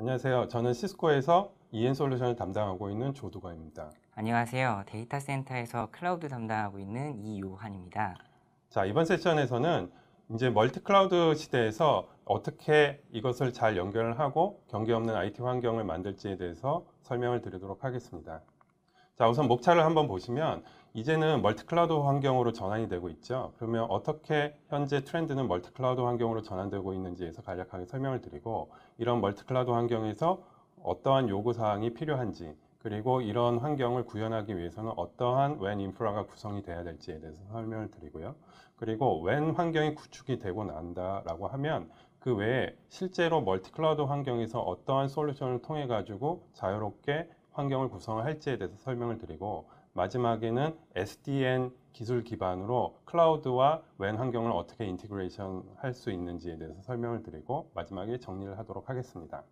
안녕하세요. 저는 시스코에서 EN 솔루션을 담당하고 있는 조두가입니다. 안녕하세요. 데이터 센터에서 클라우드 담당하고 있는 이요환입니다 자, 이번 세션에서는 이제 멀티 클라우드 시대에서 어떻게 이것을 잘 연결을 하고 경계 없는 IT 환경을 만들지에 대해서 설명을 드리도록 하겠습니다. 자, 우선 목차를 한번 보시면 이제는 멀티클라우드 환경으로 전환이 되고 있죠. 그러면 어떻게 현재 트렌드는 멀티클라우드 환경으로 전환되고 있는지에서 간략하게 설명을 드리고 이런 멀티클라우드 환경에서 어떠한 요구사항이 필요한지 그리고 이런 환경을 구현하기 위해서는 어떠한 웬 인프라가 구성이 돼야 될지에 대해서 설명을 드리고요. 그리고 웬 환경이 구축이 되고 난다라고 하면 그 외에 실제로 멀티클라우드 환경에서 어떠한 솔루션을 통해 가지고 자유롭게 환경을 구성을 할지에 대해서 설명을 드리고 마지막에는 SDN 기술 기반으로 클라우드와 웬 환경을 어떻게 인티그레이션 할 수 있는지에 대해서 설명을 드리고 마지막에 정리를 하도록 하겠습니다.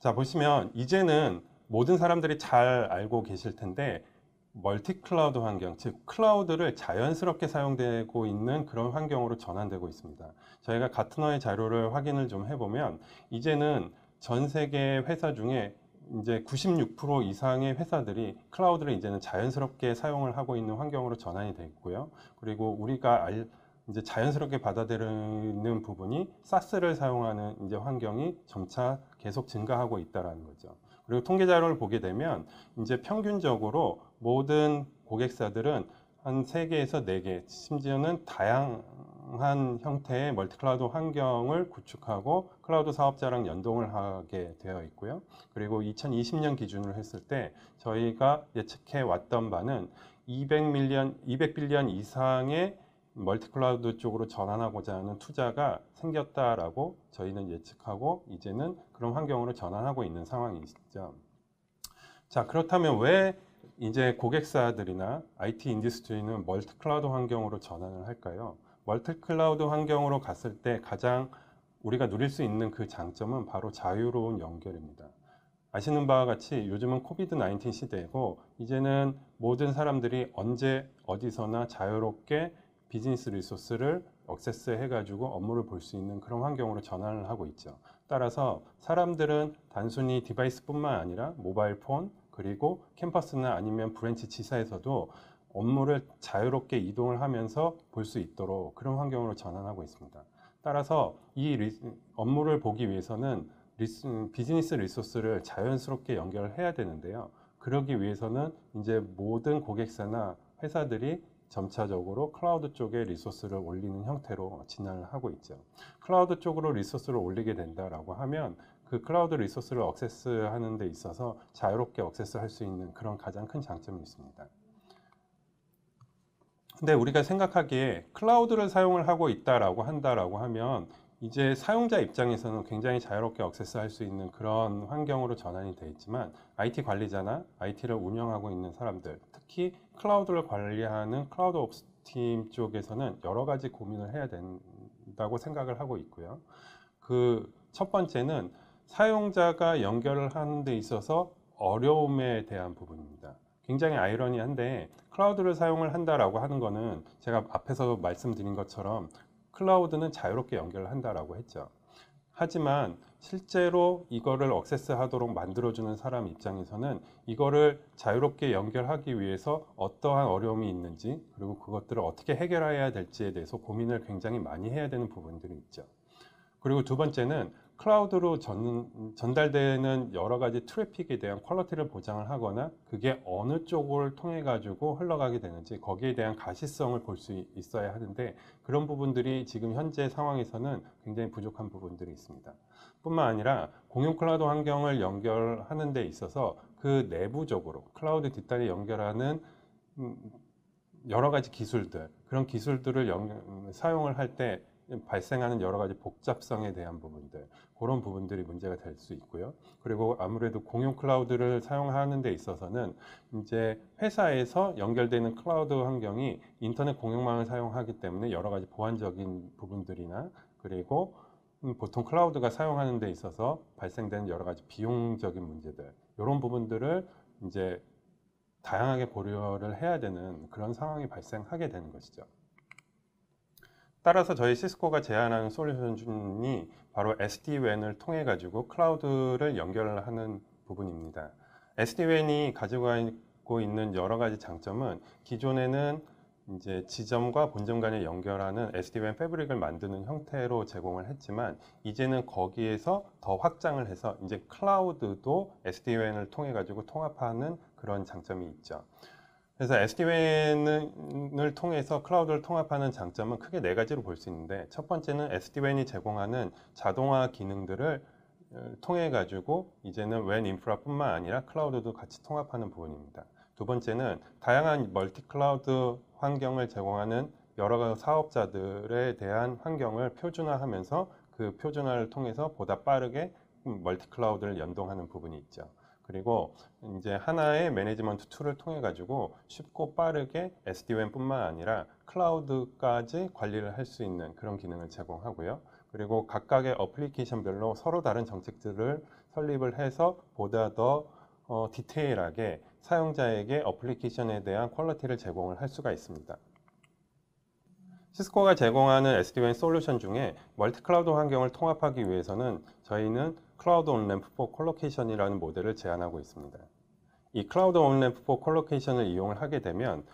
자 보시면 이제는 모든 사람들이 잘 알고 계실 텐데 멀티 클라우드 환경, 즉 클라우드를 자연스럽게 사용되고 있는 그런 환경으로 전환되고 있습니다. 저희가 가트너의 자료를 확인을 좀 해보면 이제는 전 세계 회사 중에 이제 96% 이상의 회사들이 클라우드를 이제는 자연스럽게 사용을 하고 있는 환경으로 전환이 됐고요. 그리고 우리가 알, 이제 자연스럽게 받아들이는 부분이 사스를 사용하는 이제 환경이 점차 계속 증가하고 있다라는 거죠. 그리고 통계 자료를 보게 되면 이제 평균적으로 모든 고객사들은 한3개에서4개 심지어는 다양 한 다양한 형태의 멀티 클라우드 환경을 구축하고 클라우드 사업자랑 연동을 하게 되어 있고요. 그리고 2020년 기준으로 했을 때 저희가 예측해 왔던 바는 200밀리언, 200빌리언 이상의 멀티 클라우드 쪽으로 전환하고자 하는 투자가 생겼다라고 저희는 예측하고 이제는 그런 환경으로 전환하고 있는 상황이시죠. 자, 그렇다면 왜 이제 고객사들이나 IT 인디스트리는 멀티 클라우드 환경으로 전환을 할까요? 월트 클라우드 환경으로 갔을 때 가장 우리가 누릴 수 있는 그 장점은 바로 자유로운 연결입니다. 아시는 바와 같이 요즘은 코비드 19 시대이고 이제는 모든 사람들이 언제 어디서나 자유롭게 비즈니스 리소스를 액세스해 가지고 업무를 볼 수 있는 그런 환경으로 전환을 하고 있죠. 따라서 사람들은 단순히 디바이스뿐만 아니라 모바일 폰 그리고 캠퍼스나 아니면 브랜치 지사에서도 업무를 자유롭게 이동을 하면서 볼 수 있도록 그런 환경으로 전환하고 있습니다. 따라서 이 리, 업무를 보기 위해서는 리스, 비즈니스 리소스를 자연스럽게 연결해야 되는데요. 그러기 위해서는 이제 모든 고객사나 회사들이 점차적으로 클라우드 쪽에 리소스를 올리는 형태로 진화를 하고 있죠. 클라우드 쪽으로 리소스를 올리게 된다라고 하면 그 클라우드 리소스를 액세스하는 데 있어서 자유롭게 액세스할 수 있는 그런 가장 큰 장점이 있습니다. 근데 우리가 생각하기에 클라우드를 사용을 하고 있다라고 한다라고 하면 이제 사용자 입장에서는 굉장히 자유롭게 액세스 할 수 있는 그런 환경으로 전환이 되어 있지만 IT 관리자나 IT를 운영하고 있는 사람들 특히 클라우드를 관리하는 클라우드 옵스 팀 쪽에서는 여러 가지 고민을 해야 된다고 생각을 하고 있고요. 그 첫 번째는 사용자가 연결을 하는 데 있어서 어려움에 대한 부분입니다. 굉장히 아이러니한데 클라우드를 사용을 한다라고 하는 거는 제가 앞에서 말씀드린 것처럼 클라우드는 자유롭게 연결을 한다라고 했죠. 하지만 실제로 이거를 액세스 하도록 만들어주는 사람 입장에서는 이거를 자유롭게 연결하기 위해서 어떠한 어려움이 있는지 그리고 그것들을 어떻게 해결해야 될지에 대해서 고민을 굉장히 많이 해야 되는 부분들이 있죠. 그리고 두 번째는 클라우드로 전, 전달되는 여러 가지 트래픽에 대한 퀄러티를 보장을 하거나 그게 어느 쪽을 통해 가지고 흘러가게 되는지 거기에 대한 가시성을 볼 수 있어야 하는데 그런 부분들이 지금 현재 상황에서는 굉장히 부족한 부분들이 있습니다. 뿐만 아니라 공용 클라우드 환경을 연결하는 데 있어서 그 내부적으로 클라우드 뒷단에 연결하는 음, 여러 가지 기술들 그런 기술들을 연, 사용을 할때 발생하는 여러 가지 복잡성에 대한 부분들 그런 부분들이 문제가 될 수 있고요. 그리고 아무래도 공용 클라우드를 사용하는 데 있어서는 이제 회사에서 연결되는 클라우드 환경이 인터넷 공용망을 사용하기 때문에 여러 가지 보안적인 부분들이나 그리고 음, 보통 클라우드가 사용하는 데 있어서 발생되는 여러 가지 비용적인 문제들 이런 부분들을 이제 다양하게 고려를 해야 되는 그런 상황이 발생하게 되는 것이죠. 따라서 저희 시스코가 제안하는 솔루션이 중 바로 SD-WAN을 통해 가지고 클라우드를 연결하는 부분입니다. SD-WAN이 가지고 있는 여러 가지 장점은 기존에는 이제 지점과 본점 간에 연결하는 SD-WAN 패브릭을 만드는 형태로 제공을 했지만 이제는 거기에서 더 확장을 해서 이제 클라우드도 SD-WAN을 통해 가지고 통합하는 그런 장점이 있죠. 그래서 SD-WAN을 통해서 클라우드를 통합하는 장점은 크게 네 가지로 볼 수 있는데 첫 번째는 SD-WAN이 제공하는 자동화 기능들을 어, 통해 가지고 이제는 웬 인프라뿐만 아니라 클라우드도 같이 통합하는 부분입니다. 두 번째는 다양한 멀티 클라우드 환경을 제공하는 여러 사업자들에 대한 환경을 표준화하면서 그 표준화를 통해서 보다 빠르게 음, 멀티 클라우드를 연동하는 부분이 있죠. 그리고 이제 하나의 매니지먼트 툴을 통해 가지고 쉽고 빠르게 SDWAN뿐만 아니라 클라우드까지 관리를 할 수 있는 그런 기능을 제공하고요. 그리고 각각의 어플리케이션별로 서로 다른 정책들을 설립을 해서 보다 더 어, 디테일하게 사용자에게 어플리케이션에 대한 퀄리티를 제공을 할 수가 있습니다. 시스코가 제공하는 SDN w a 솔루션 중에 멀티클라우드 환경을 통합하기 위해서는 저희는 클라우드 온램프 포 콜로케이션이라는 모델을 제안하고 있습니다. 이 클라우드 온램프 포 콜로케이션을 이용을 하게 되면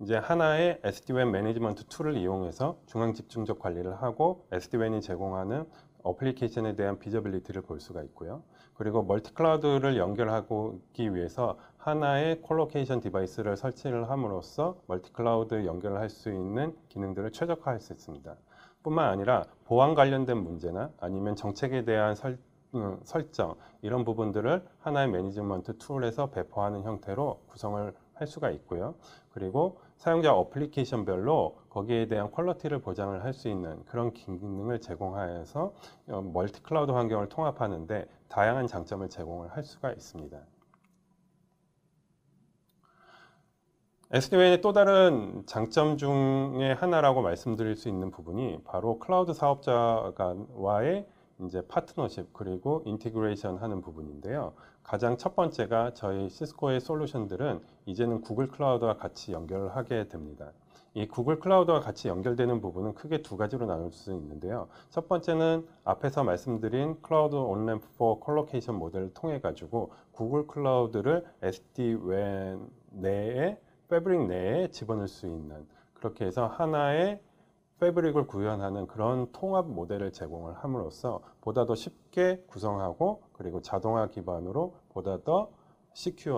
이제 하나의 SD-WAN 매니지먼트 툴을 이용해서 중앙 집중적 관리를 하고 SD-WAN이 제공하는 어플리케이션에 대한 비저빌리티를 볼 수가 있고요. 그리고 멀티 클라우드를 연결하기 위해서 하나의 콜로케이션 디바이스를 설치를 함으로써 멀티 클라우드 연결을 할 수 있는 기능들을 최적화할 수 있습니다. 뿐만 아니라 보안 관련된 문제나 아니면 정책에 대한 설, 설정 이런 부분들을 하나의 매니지먼트 툴에서 배포하는 형태로 구성을 할 수가 있고요. 그리고 사용자 어플리케이션별로 거기에 대한 퀄러티를 보장을 할 수 있는 그런 기능을 제공하여서 어, 멀티 클라우드 환경을 통합하는데 다양한 장점을 제공을 할 수가 있습니다. SDN의 또 다른 장점 중의 하나라고 말씀드릴 수 있는 부분이 바로 클라우드 사업자와의 이제 파트너십 그리고 인티그레이션 하는 부분인데요. 가장 첫 번째가 저희 시스코의 솔루션들은 이제는 구글 클라우드와 같이 연결 하게 됩니다. 이 구글 클라우드와 같이 연결되는 부분은 크게 두 가지로 나눌 수 있는데요. 첫 번째는 앞에서 말씀드린 클라우드 온램프 포 컬로케이션 모델을 통해 가지고 구글 클라우드를 SD-WAN 내에 패브릭 내에 집어넣을 수 있는 그렇게 해서 하나의 패브릭을 구현하는 그런 통합 모델을 제공을 함으로써 보다 더 쉽게 구성하고 그리고 자동화 기반으로 보다 더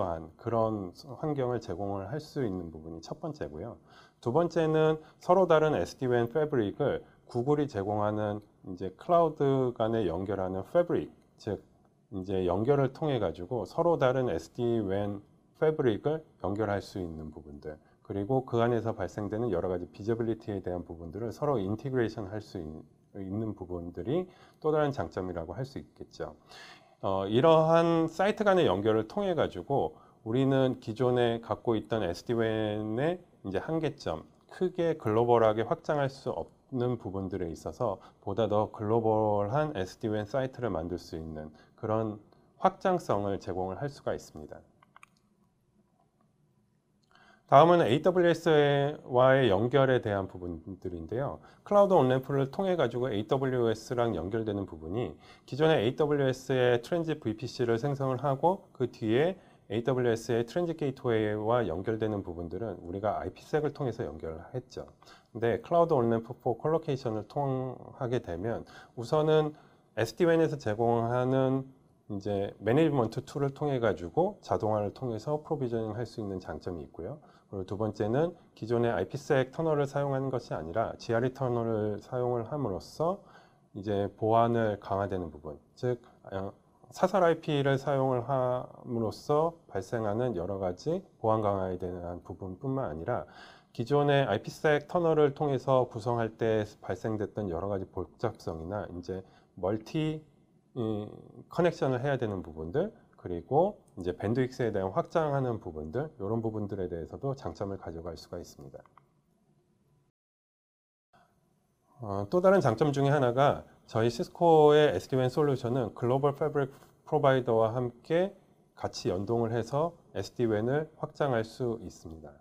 시큐어한 그런 환경을 제공을 할 수 있는 부분이 첫 번째고요. 두 번째는 서로 다른 SD-WAN 패브릭을 구글이 제공하는 이제 클라우드 간에 연결하는 패브릭, 즉 이제 연결을 통해 가지고 서로 다른 SD-WAN 패브릭을 연결할 수 있는 부분들. 그리고 그 안에서 발생되는 여러 가지 비저빌리티에 대한 부분들을 서로 인티그레이션 할 수 있는 부분들이 또 다른 장점이라고 할 수 있겠죠. 어, 이러한 사이트 간의 연결을 통해 가지고 우리는 기존에 갖고 있던 SDWAN의 이제 한계점, 크게 글로벌하게 확장할 수 없는 부분들에 있어서 보다 더 글로벌한 SDN 사이트를 만들 수 있는 그런 확장성을 제공을 할 수가 있습니다. 다음은 AWS와의 연결에 대한 부분들인데요. 클라우드 온램프를 통해 가지고 AWS랑 연결되는 부분이 기존의 AWS의 트랜지 VPC를 생성을 하고 그 뒤에 AWS의 트랜지 게이트웨이와 연결되는 부분들은 우리가 IPSec을 통해서 연결했죠. 근데 클라우드 온램프 포 콜로케이션을 통하게 되면 우선은 SD-WAN에서 제공하는 이제 매니지먼트 툴을 통해 가지고 자동화를 통해서 프로비전을할 수 있는 장점이 있고요. 그리고 두 번째는 기존의 IPSec 터널을 사용하는 것이 아니라 GRE 터널을 사용을 함으로써 이제 보안을 강화되는 부분, 즉 어, 사설 IP를 사용을 함으로써 발생하는 여러 가지 보안 강화에 대한 부분뿐만 아니라 기존의 IPsec 터널을 통해서 구성할 때 발생됐던 여러 가지 복잡성이나 이제 멀티 커넥션을 해야 되는 부분들 그리고 이제 밴드 윅스에 대한 확장하는 부분들 이런 부분들에 대해서도 장점을 가져갈 수가 있습니다. 어, 또 다른 장점 중에 하나가 저희 시스코의 SQN 솔루션은 글로벌 패브릭 프로바이더와 함께 같이 연동을 해서 SDWAN을 확장할 수 있습니다.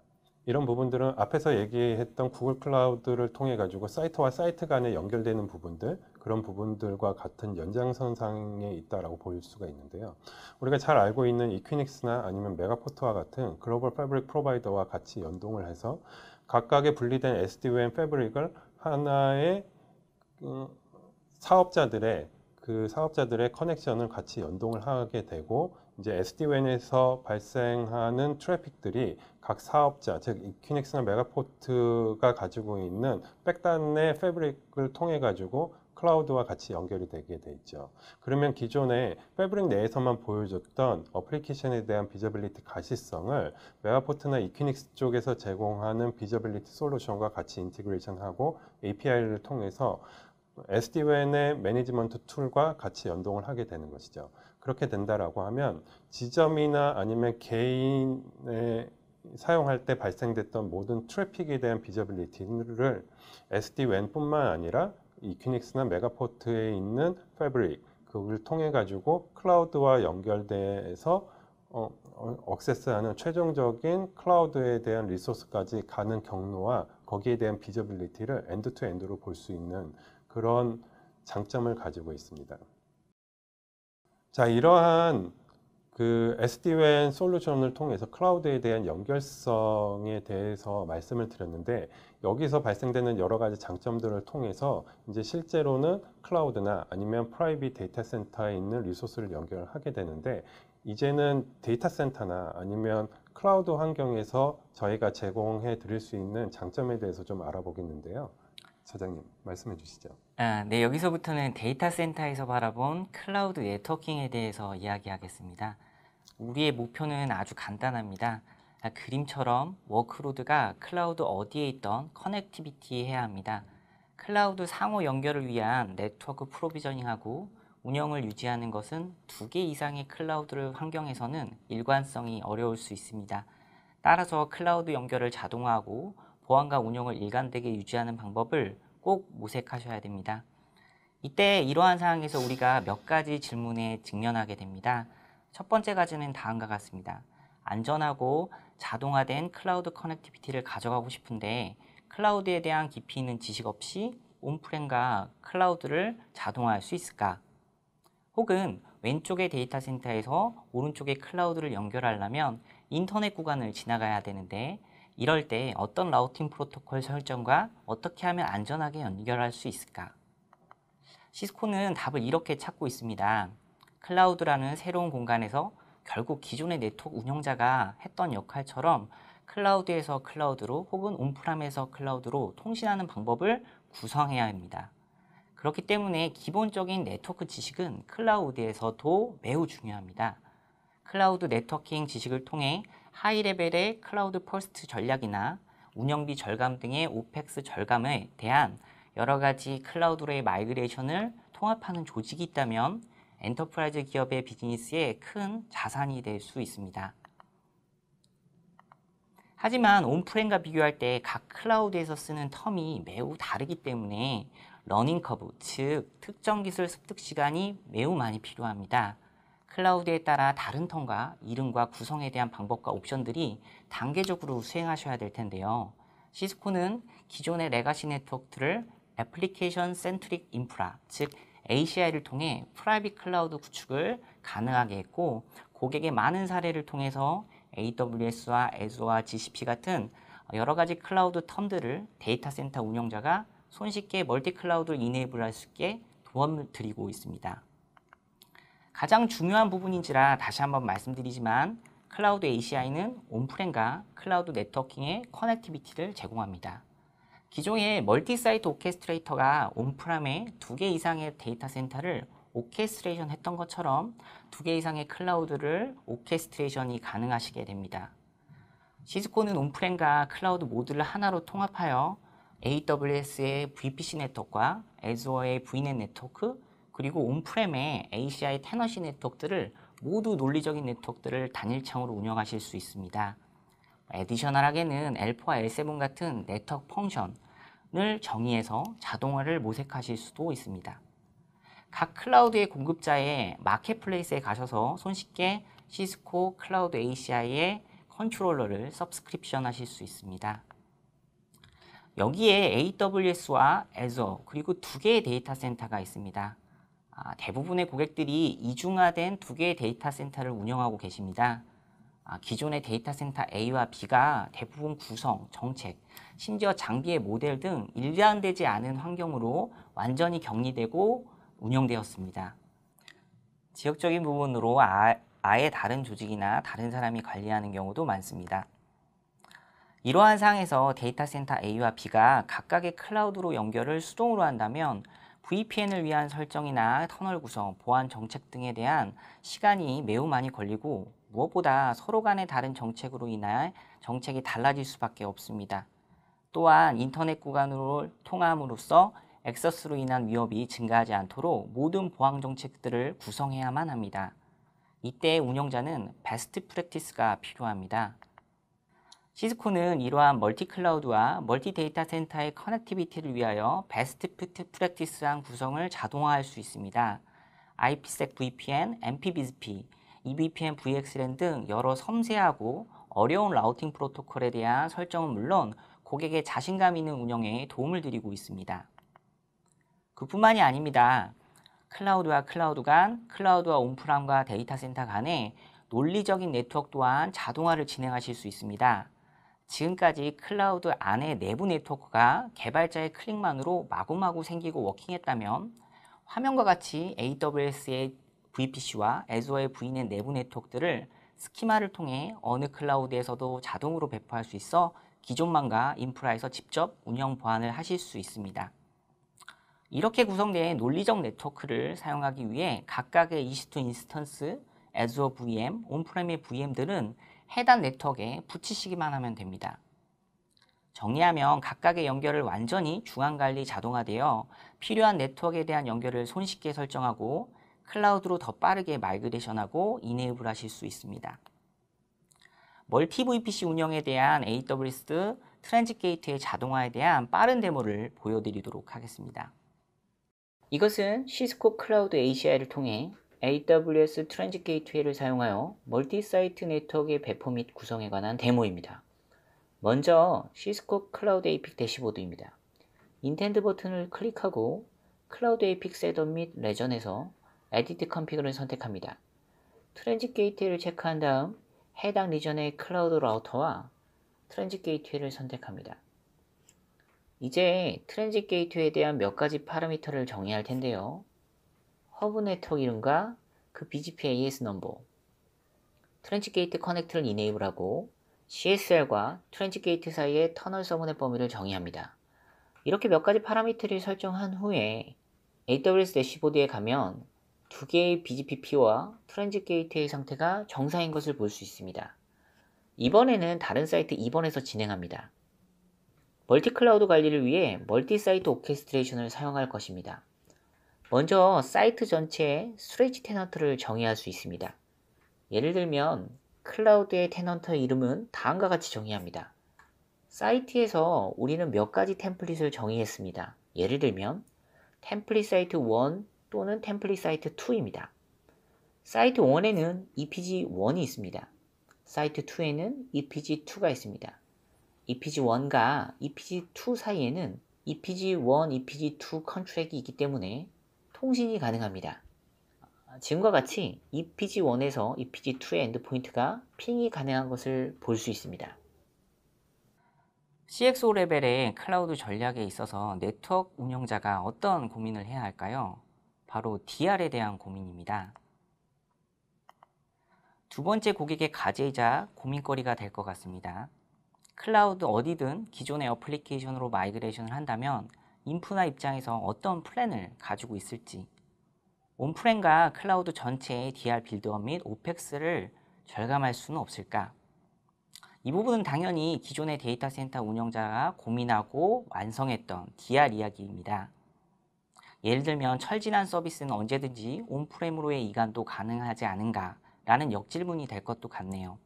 이런 부분들은 앞에서 얘기했던 구글 클라우드를 통해 가지고 사이트와 사이트 간에 연결되는 부분들 그런 부분들과 같은 연장선상에 있다라고 보일 수가 있는데요. 우리가 잘 알고 있는 이퀴닉스나 아니면 메가포트와 같은 글로벌 패브릭 프로바이더와 같이 연동을 해서 각각의 분리된 SDWM 패브릭을 하나의 음, 사업자들의 그 사업자들의 커넥션을 같이 연동을 하게 되고 이제 SDWN에서 발생하는 트래픽들이 각 사업자, 즉 이퀴닉스나 메가포트가 가지고 있는 백단의 패브릭을 통해 가지고 클라우드와 같이 연결이 되게 돼 있죠. 그러면 기존에 패브릭 내에서만 보여줬던 어플리케이션에 대한 비저빌리티 가시성을 메아포트나 이퀴닉스 쪽에서 제공하는 비저빌리티 솔루션과 같이 인티그레이션하고 API를 통해서 SDWN의 매니지먼트 툴과 같이 연동을 하게 되는 것이죠. 그렇게 된다라고 하면 지점이나 아니면 개인의 사용할 때 발생됐던 모든 트래픽에 대한 비저빌리티를 SD-WAN뿐만 아니라 이퀴닉스나 메가포트에 있는 패브릭 그걸 통해 가지고 클라우드와 연결돼서 어, 억세스하는 어, 최종적인 클라우드에 대한 리소스까지 가는 경로와 거기에 대한 비저빌리티를 엔드 투 엔드로 볼 수 있는 그런 장점을 가지고 있습니다. 자, 이러한 그 SDWAN 솔루션을 통해서 클라우드에 대한 연결성에 대해서 말씀을 드렸는데 여기서 발생되는 여러 가지 장점들을 통해서 이제 실제로는 클라우드나 아니면 프라이빗 데이터 센터에 있는 리소스를 연결하게 되는데 이제는 데이터 센터나 아니면 클라우드 환경에서 저희가 제공해 드릴 수 있는 장점에 대해서 좀 알아보겠는데요. 사장님 말씀해 주시죠. 아, 네, 여기서부터는 데이터 센터에서 바라본 클라우드 네트워킹에 대해서 이야기하겠습니다. 우리의 목표는 아주 간단합니다. 아, 그림처럼 워크로드가 클라우드 어디에 있던 커넥티비티 해야 합니다. 클라우드 상호 연결을 위한 네트워크 프로비저닝하고 운영을 유지하는 것은 두 개 이상의 클라우드를 환경에서는 일관성이 어려울 수 있습니다. 따라서 클라우드 연결을 자동화하고 보안과 운영을 일관되게 유지하는 방법을 꼭 모색하셔야 됩니다. 이때 이러한 상황에서 우리가 몇 가지 질문에 직면하게 됩니다. 첫 번째 가지는 다음과 같습니다. 안전하고 자동화된 클라우드 커넥티비티를 가져가고 싶은데 클라우드에 대한 깊이 있는 지식 없이 온프렘과 클라우드를 자동화할 수 있을까? 혹은 왼쪽의 데이터 센터에서 오른쪽의 클라우드를 연결하려면 인터넷 구간을 지나가야 되는데 이럴 때 어떤 라우팅 프로토콜 설정과 어떻게 하면 안전하게 연결할 수 있을까? 시스코는 답을 이렇게 찾고 있습니다. 클라우드라는 새로운 공간에서 결국 기존의 네트워크 운영자가 했던 역할처럼 클라우드에서 클라우드로 혹은 온프람에서 클라우드로 통신하는 방법을 구성해야 합니다. 그렇기 때문에 기본적인 네트워크 지식은 클라우드에서도 매우 중요합니다. 클라우드 네트워킹 지식을 통해 하이 레벨의 클라우드 퍼스트 전략이나 운영비 절감 등의 오펙스 절감에 대한 여러 가지 클라우드로의 마이그레이션을 통합하는 조직이 있다면 엔터프라이즈 기업의 비즈니스에 큰 자산이 될 수 있습니다. 하지만 온프렘과 비교할 때 각 클라우드에서 쓰는 텀이 매우 다르기 때문에 러닝 커브, 즉 특정 기술 습득 시간이 매우 많이 필요합니다. 클라우드에 따라 다른 텀과 이름과 구성에 대한 방법과 옵션들이 단계적으로 수행하셔야 될 텐데요. 시스코는 기존의 레가시 네트워크를 애플리케이션 센트릭 인프라, 즉 ACI를 통해 프라이빗 클라우드 구축을 가능하게 했고 고객의 많은 사례를 통해서 AWS와 Azure와 GCP 같은 여러 가지 클라우드 텀들을 데이터 센터 운영자가 손쉽게 멀티 클라우드를 이네이블 할수 있게 도움을 드리고 있습니다. 가장 중요한 부분인지라 다시 한번 말씀드리지만 클라우드 ACI는 온프렘과 클라우드 네트워킹의 커넥티비티를 제공합니다. 기존의 멀티사이트 오케스트레이터가 온프람에 두 개 이상의 데이터 센터를 오케스트레이션 했던 것처럼 두 개 이상의 클라우드를 오케스트레이션이 가능하시게 됩니다. 시스코는 온프램과 클라우드 모두를 하나로 통합하여 AWS의 VPC 네트워크와 Azure의 VNet 네트워크 그리고 온프램의 ACI 테너시 네트워크들을 모두 논리적인 네트워크들을 단일 창으로 운영하실 수 있습니다. 에디셔널하게는 L4와 L7 같은 네트워크 펑션을 정의해서 자동화를 모색하실 수도 있습니다. 각 클라우드의 공급자의 마켓플레이스에 가셔서 손쉽게 시스코 클라우드 ACI의 컨트롤러를 서브스크립션 하실 수 있습니다. 여기에 AWS와 Azure 그리고 두 개의 데이터 센터가 있습니다. 아, 대부분의 고객들이 이중화된 두 개의 데이터 센터를 운영하고 계십니다. 아, 기존의 데이터 센터 A와 B가 대부분 구성, 정책, 심지어 장비의 모델 등 일관되지 않은 환경으로 완전히 격리되고 운영되었습니다. 지역적인 부분으로 아, 아예 다른 조직이나 다른 사람이 관리하는 경우도 많습니다. 이러한 상황에서 데이터 센터 A와 B가 각각의 클라우드로 연결을 수동으로 한다면 VPN을 위한 설정이나 터널 구성, 보안 정책 등에 대한 시간이 매우 많이 걸리고 무엇보다 서로 간의 다른 정책으로 인해 정책이 달라질 수밖에 없습니다. 또한 인터넷 구간으로 통함으로써 액세스로 인한 위협이 증가하지 않도록 모든 보안 정책들을 구성해야만 합니다. 이때 운영자는 베스트 프랙티스가 필요합니다. 시스코는 이러한 멀티 클라우드와 멀티 데이터 센터의 커넥티비티를 위하여 베스트 프랙티스한 구성을 자동화할 수 있습니다. IPsec VPN, m p b s p e b p m VXLAN 등 여러 섬세하고 어려운 라우팅 프로토콜에 대한 설정은 물론 고객의 자신감 있는 운영에 도움을 드리고 있습니다. 그뿐만이 아닙니다. 클라우드와 클라우드 간, 클라우드와 온프람과 데이터 센터 간에 논리적인 네트워크 또한 자동화를 진행하실 수 있습니다. 지금까지 클라우드 안의 내부 네트워크가 개발자의 클릭만으로 마구마구 생기고 워킹했다면 화면과 같이 AWS의 VPC와 Azure의 부인의 내부 네트워크들을 스키마를 통해 어느 클라우드에서도 자동으로 배포할 수 있어 기존망과 인프라에서 직접 운영 보안을 하실 수 있습니다. 이렇게 구성된 논리적 네트워크를 사용하기 위해 각각의 EC2 인스턴스, Azure VM, 온프레임의 VM들은 해당 네트워크에 붙이시기만 하면 됩니다. 정리하면 각각의 연결을 완전히 중앙관리 자동화되어 필요한 네트워크에 대한 연결을 손쉽게 설정하고 클라우드로 더 빠르게 마이그레이션하고 인해업을 하실 수 있습니다. 멀티 VPC 운영에 대한 AWS 트랜짓 게이트의 자동화에 대한 빠른 데모를 보여드리도록 하겠습니다. 이것은 시스코 클라우드 ACI를 통해 AWS 트랜짓 게이트웨이를 사용하여 멀티 사이트 네트워크의 배포 및 구성에 관한 데모입니다. 먼저 시스코 클라우드 에이픽 대시보드입니다. 인텐드 버튼을 클릭하고 클라우드 에이픽 셋업 및 레전에서 Edit c o n f i g 을 선택합니다. 트랜짓 게이트를 체크한 다음 해당 리전의 클라우드 라우터와 트랜짓 게이트를 선택합니다. 이제 트랜짓 게이트에 대한 몇 가지 파라미터를 정의할 텐데요. 허브 네트워크 이름과 그 BGP AS 넘버, 트랜짓 게이트 커넥트를 e n a b l e 하고 CSR과 트랜짓 게이트 사이의 터널 서브넷 범위를 정의합니다. 이렇게 몇 가지 파라미터를 설정한 후에 AWS 대시보드에 가면 두 개의 BGPP와 트랜짓 게이트의 상태가 정상인 것을 볼 수 있습니다. 이번에는 다른 사이트 2번에서 진행합니다. 멀티클라우드 관리를 위해 멀티 사이트 오케스트레이션을 사용할 것입니다. 먼저 사이트 전체에 스트레치 테넌트를 정의할 수 있습니다. 예를 들면 클라우드의 테넌트 이름은 다음과 같이 정의합니다. 사이트에서 우리는 몇 가지 템플릿을 정의했습니다. 예를 들면 템플릿 사이트 1, 또는 템플릿 사이트 2입니다. 사이트 1에는 EPG1이 있습니다. 사이트 2에는 EPG2가 있습니다. EPG1과 EPG2 사이에는 EPG1, EPG2 컨트랙이 있기 때문에 통신이 가능합니다. 지금과 같이 EPG1에서 EPG2의 엔드포인트가 핑이 가능한 것을 볼 수 있습니다. CXO 레벨의 클라우드 전략에 있어서 네트워크 운영자가 어떤 고민을 해야 할까요? 바로 DR에 대한 고민입니다. 두 번째 고객의 가제이자 고민거리가 될 것 같습니다. 클라우드 어디든 기존의 어플리케이션으로 마이그레이션을 한다면 인프나 입장에서 어떤 플랜을 가지고 있을지 온프렌과 클라우드 전체의 DR 빌드업 및 o p e x 를 절감할 수는 없을까? 이 부분은 당연히 기존의 데이터 센터 운영자가 고민하고 완성했던 DR 이야기입니다. 예를 들면 철진한 서비스는 언제든지 온프렘으로의 이관도 가능하지 않은가라는 역질문이 될 것도 같네요.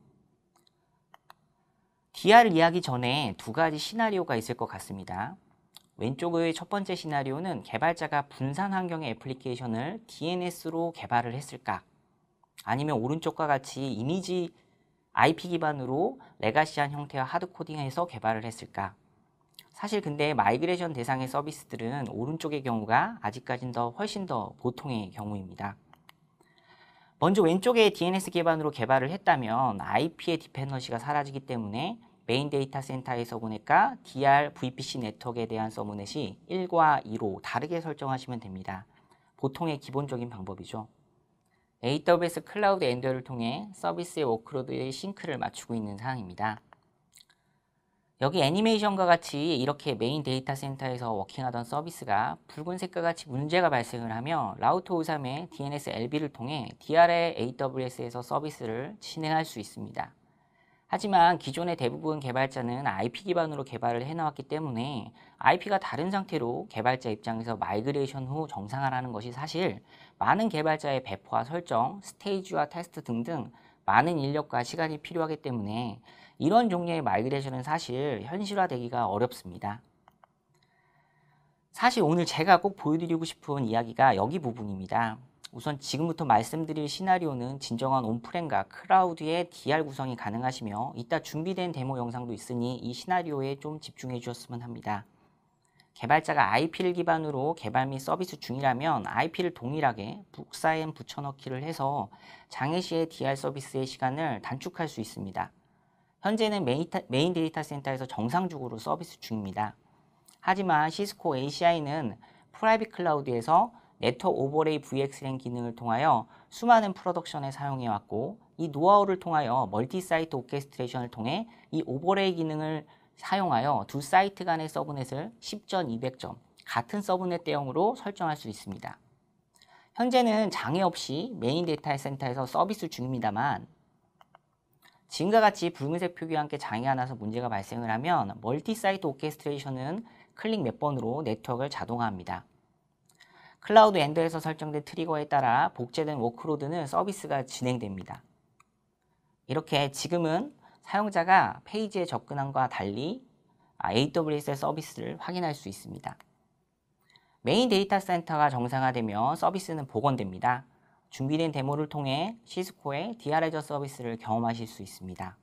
DR 이야기 전에 두 가지 시나리오가 있을 것 같습니다. 왼쪽의 첫 번째 시나리오는 개발자가 분산 환경의 애플리케이션을 DNS로 개발을 했을까? 아니면 오른쪽과 같이 이미지 IP 기반으로 레가시한 형태와 하드 코딩해서 개발을 했을까? 사실 근데 마이그레이션 대상의 서비스들은 오른쪽의 경우가 아직까진 더 훨씬 더 보통의 경우입니다. 먼저 왼쪽에 DNS 기반으로 개발을 했다면 IP의 디펜던시가 사라지기 때문에 메인 데이터 센터의 서브넷과 DR, VPC 네트워크에 대한 서브넷이 1과 2로 다르게 설정하시면 됩니다. 보통의 기본적인 방법이죠. AWS 클라우드 엔드를 통해 서비스의 워크로드의 싱크를 맞추고 있는 상황입니다. 여기 애니메이션과 같이 이렇게 메인 데이터 센터에서 워킹하던 서비스가 붉은색과 같이 문제가 발생을 하며 라우터 53의 DNS LB를 통해 DRL AWS에서 서비스를 진행할 수 있습니다. 하지만 기존의 대부분 개발자는 IP 기반으로 개발을 해나왔기 때문에 IP가 다른 상태로 개발자 입장에서 마이그레이션 후 정상화라는 것이 사실 많은 개발자의 배포와 설정, 스테이지와 테스트 등등 많은 인력과 시간이 필요하기 때문에 이런 종류의 마이그레이션은 사실 현실화되기가 어렵습니다. 사실 오늘 제가 꼭 보여드리고 싶은 이야기가 여기 부분입니다. 우선 지금부터 말씀드릴 시나리오는 진정한 온프렘과 클라우드의 DR 구성이 가능하시며 이따 준비된 데모 영상도 있으니 이 시나리오에 좀 집중해 주셨으면 합니다. 개발자가 IP를 기반으로 개발 및 서비스 중이라면 IP를 동일하게 북사엔 붙여넣기를 해서 장애 시의 DR 서비스의 시간을 단축할 수 있습니다. 현재는 메이타, 메인 데이터 센터에서 정상적으로 서비스 중입니다. 하지만 시스코 ACI는 프라이빗 클라우드에서 네트워크 오버레이 VXLAN 기능을 통하여 수많은 프로덕션에 사용해 왔고 이 노하우를 통하여 멀티 사이트 오케스트레이션을 통해 이 오버레이 기능을 사용하여 두 사이트 간의 서브넷을 10전 200점 같은 서브넷 대용으로 설정할 수 있습니다. 현재는 장애 없이 메인 데이터 센터에서 서비스 중입니다만 지금과 같이 붉은색 표기와 함께 장이 하나서 문제가 발생을 하면 멀티 사이트 오케스트레이션은 클릭 몇 번으로 네트워크를 자동화합니다. 클라우드 엔더에서 설정된 트리거에 따라 복제된 워크로드는 서비스가 진행됩니다. 이렇게 지금은 사용자가 페이지에 접근함과 달리 AWS의 서비스를 확인할 수 있습니다. 메인 데이터 센터가 정상화되면 서비스는 복원됩니다. 준비된 데모를 통해 시스코의 DR 애저 서비스를 경험하실 수 있습니다.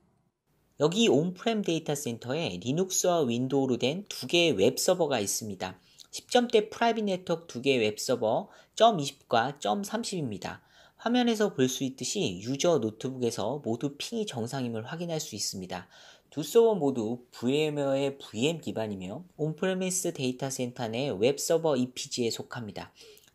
여기 온프렘 데이터 센터에 리눅스와 윈도우로 된 두 개의 웹 서버가 있습니다. 10점대 프라이빗 네트워크 두 개의 웹 서버 .20과 .30입니다. 화면에서 볼 수 있듯이 유저 노트북에서 모두 핑이 정상임을 확인할 수 있습니다. 두 서버 모두 VMware의 VM 기반이며 온프레미스 데이터 센터 내 웹 서버 EPG에 속합니다.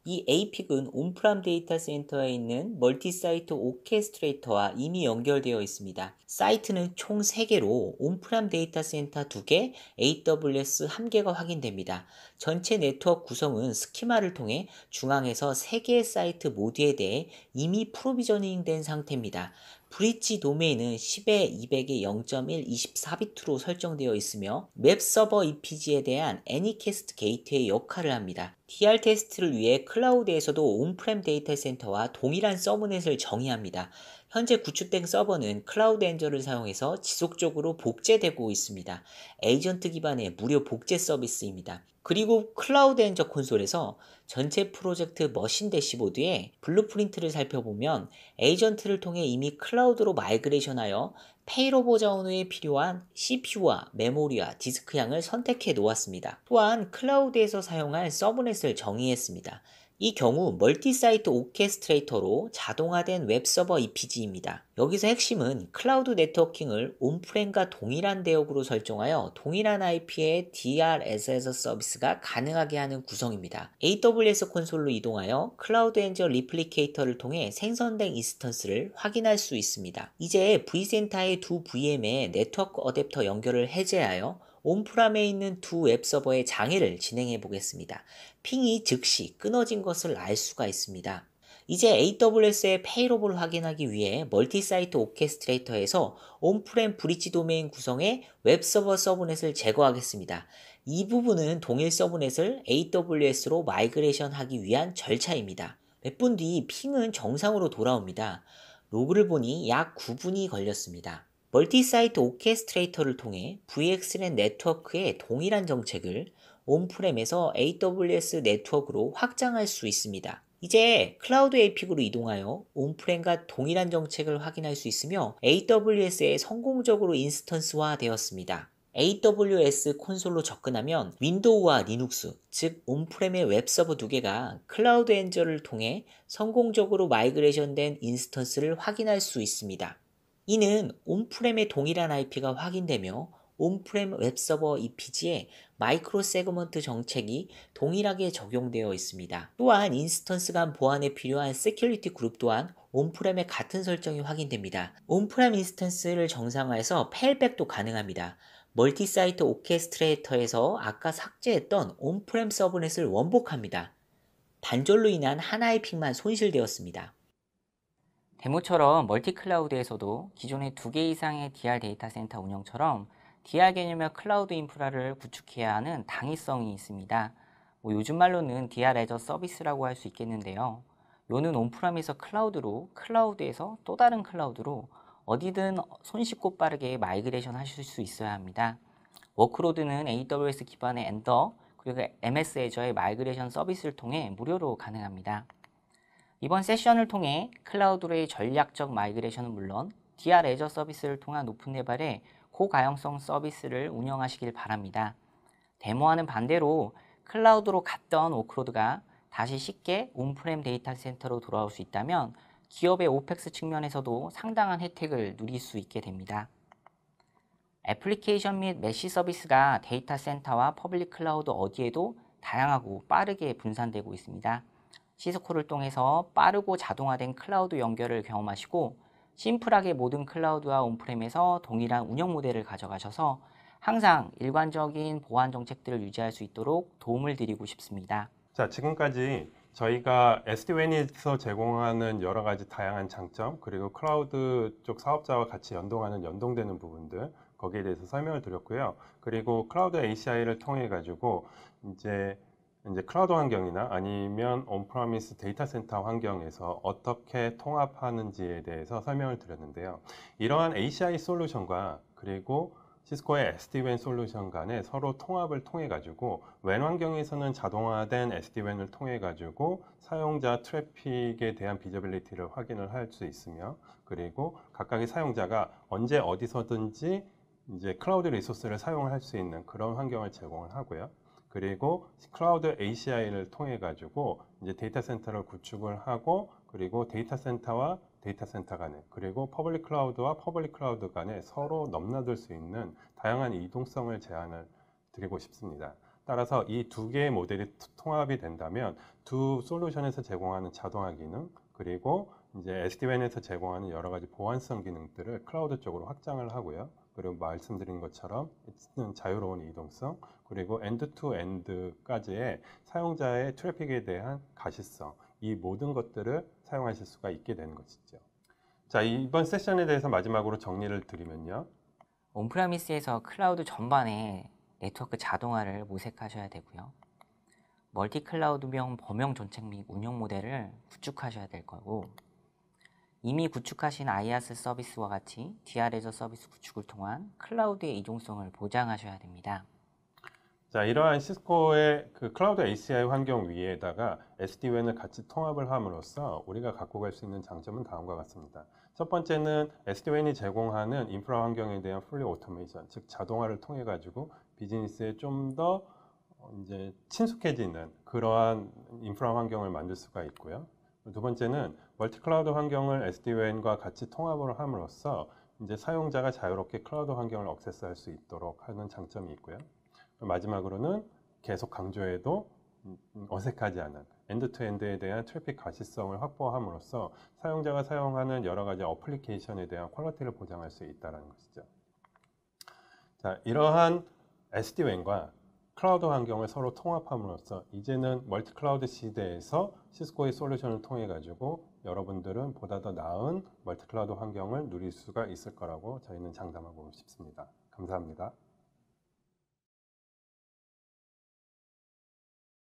이 APIC은 온프람 데이터 센터에 있는 멀티사이트 오케스트레이터와 이미 연결되어 있습니다. 사이트는 총 3개로 온프람 데이터 센터 2개, AWS 1개가 확인됩니다. 전체 네트워크 구성은 스키마를 통해 중앙에서 3개의 사이트 모드에 대해 이미 프로비저닝 된 상태입니다. 브릿지 도메인은 10에 200에 0.1 24비트로 설정되어 있으며 웹 서버 EPG에 대한 애니캐스트 게이트의 역할을 합니다. DR 테스트를 위해 클라우드에서도 온프렘 데이터 센터와 동일한 서브넷을 정의합니다. 현재 구축된 서버는 클라우드 엔저를 사용해서 지속적으로 복제되고 있습니다. 에이전트 기반의 무료 복제 서비스입니다. 그리고 클라우드 엔저 콘솔에서 전체 프로젝트 머신 대시보드에 블루프린트를 살펴보면 에이전트를 통해 이미 클라우드로 마이그레이션하여 페이로버 자원 후에 필요한 CPU와 메모리와 디스크 양을 선택해 놓았습니다. 또한 클라우드에서 사용할 서브넷을 정의했습니다. 이 경우 멀티사이트 오케스트레이터로 자동화된 웹서버 EPG입니다. 여기서 핵심은 클라우드 네트워킹을 온프렘과 동일한 대역으로 설정하여 동일한 IP의 DRSS 서비스가 가능하게 하는 구성입니다. AWS 콘솔로 이동하여 클라우드 엔저 리플리케이터를 통해 생성된 인스턴스를 확인할 수 있습니다. 이제 vCenter의 두 VM에 네트워크 어댑터 연결을 해제하여 온프람에 있는 두 웹서버의 장애를 진행해 보겠습니다. 핑이 즉시 끊어진 것을 알 수가 있습니다. 이제 AWS의 페이로블 확인하기 위해 멀티사이트 오케스트레이터에서 온프렘 브릿지 도메인 구성의 웹서버 서브넷을 제거하겠습니다. 이 부분은 동일 서브넷을 AWS로 마이그레이션 하기 위한 절차입니다. 몇 분 뒤 핑은 정상으로 돌아옵니다. 로그를 보니 약 9분이 걸렸습니다. 멀티사이트 오케스트레이터를 통해 v x n e t 네트워크의 동일한 정책을 온프렘에서 AWS 네트워크로 확장할 수 있습니다. 이제 클라우드 에픽으로 이동하여 온프렘과 동일한 정책을 확인할 수 있으며 AWS에 성공적으로 인스턴스화 되었습니다. AWS 콘솔로 접근하면 윈도우와 리눅스, 즉 온프렘의 웹서버 두 개가 클라우드 엔저를 통해 성공적으로 마이그레이션된 인스턴스를 확인할 수 있습니다. 이는 온프렘의 동일한 IP가 확인되며 온프렘 웹서버 EPG에 마이크로 세그먼트 정책이 동일하게 적용되어 있습니다. 또한 인스턴스 간 보안에 필요한 세큐리티 그룹 또한 온프렘의 같은 설정이 확인됩니다. 온프렘 인스턴스를 정상화해서 페일백도 가능합니다. 멀티사이트 오케스트레이터에서 아까 삭제했던 온프렘 서브넷을 원복합니다. 단절로 인한 하나의 픽만 손실되었습니다. 데모처럼 멀티 클라우드에서도 기존의 두 개 이상의 DR 데이터 센터 운영처럼 DR 개념의 클라우드 인프라를 구축해야 하는 당위성이 있습니다. 뭐 요즘 말로는 DR 애저 서비스라고 할 수 있겠는데요. 요는 온프람에서 클라우드로, 클라우드에서 또 다른 클라우드로 어디든 손쉽고 빠르게 마이그레이션 하실 수 있어야 합니다. 워크로드는 AWS 기반의 엔더, 그리고 MS 애저의 마이그레이션 서비스를 통해 무료로 가능합니다. 이번 세션을 통해 클라우드로의 전략적 마이그레이션은 물론 DR 레저 서비스를 통한 높은 개발의 고가용성 서비스를 운영하시길 바랍니다. 데모와는 반대로 클라우드로 갔던 오크로드가 다시 쉽게 온프렘 데이터 센터로 돌아올 수 있다면 기업의 오펙스 측면에서도 상당한 혜택을 누릴 수 있게 됩니다. 애플리케이션 및 메시 서비스가 데이터 센터와 퍼블릭 클라우드 어디에도 다양하고 빠르게 분산되고 있습니다. 시스코를 통해서 빠르고 자동화된 클라우드 연결을 경험하시고 심플하게 모든 클라우드와 온프렘에서 동일한 운영 모델을 가져가셔서 항상 일관적인 보안 정책들을 유지할 수 있도록 도움을 드리고 싶습니다. 자, 지금까지 저희가 SD-WAN에서 제공하는 여러 가지 다양한 장점, 그리고 클라우드 쪽 사업자와 같이 연동하는 연동되는 부분들, 거기에 대해서 설명을 드렸고요. 그리고 클라우드 ACI를 통해 가지고 이제 이제 클라우드 환경이나 아니면 온프라미스 데이터 센터 환경에서 어떻게 통합하는지에 대해서 설명을 드렸는데요. 이러한 ACI 솔루션과 그리고 시스코의 SD-WAN 솔루션 간에 서로 통합을 통해 가지고 웬 환경에서는 자동화된 SD-WAN을 통해 가지고 사용자 트래픽에 대한 비저빌리티를 확인을 할 수 있으며 그리고 각각의 사용자가 언제 어디서든지 이제 클라우드 리소스를 사용할 수 있는 그런 환경을 제공을 하고요. 그리고 클라우드 ACI를 통해 가지고 이제 데이터 센터를 구축을 하고 그리고 데이터 센터와 데이터 센터 간에 그리고 퍼블릭 클라우드와 퍼블릭 클라우드 간에 서로 넘나들 수 있는 다양한 이동성을 제안을 드리고 싶습니다. 따라서 이 두 개의 모델이 통합이 된다면 두 솔루션에서 제공하는 자동화 기능 그리고 이제 SDWN에서 제공하는 여러 가지 보안성 기능들을 클라우드 쪽으로 확장을 하고요. 그리고 말씀드린 것처럼 자유로운 이동성 그리고 엔드 투 엔드까지의 사용자의 트래픽에 대한 가시성 이 모든 것들을 사용하실 수가 있게 되는 것이죠. 자 이번 세션에 대해서 마지막으로 정리를 드리면요. 온프라미스에서 클라우드 전반에 네트워크 자동화를 모색하셔야 되고요. 멀티 클라우드명 범용 정책 및 운영 모델을 구축하셔야 될 거고 이미 구축하신 IaaS 서비스와 같이 DR에서 서비스 구축을 통한 클라우드의 이동성을 보장하셔야 됩니다. 자, 이러한 시스코의 그 클라우드 ACI 환경 위에다가 SD-WAN을 같이 통합을 함으로써 우리가 갖고 갈 수 있는 장점은 다음과 같습니다. 첫 번째는 SD-WAN이 제공하는 인프라 환경에 대한 풀리 오토메이션, 즉 자동화를 통해 가지고 비즈니스에 좀더 어, 이제 친숙해지는 그러한 인프라 환경을 만들 수가 있고요. 두 번째는 멀티 클라우드 환경을 SD-WAN과 같이 통합을 함으로써 이제 사용자가 자유롭게 클라우드 환경을 억세스할 수 있도록 하는 장점이 있고요. 마지막으로는 계속 강조해도 음, 음, 어색하지 않은 엔드투엔드에 대한 트래픽 가시성을 확보함으로써 사용자가 사용하는 여러 가지 어플리케이션에 대한 퀄리티를 보장할 수 있다는 것이죠. 자, 이러한 SDWAN과 클라우드 환경을 서로 통합함으로써 이제는 멀티 클라우드 시대에서 시스코의 솔루션을 통해 가지고 여러분들은 보다 더 나은 멀티 클라우드 환경을 누릴 수가 있을 거라고 저희는 장담하고 싶습니다. 감사합니다.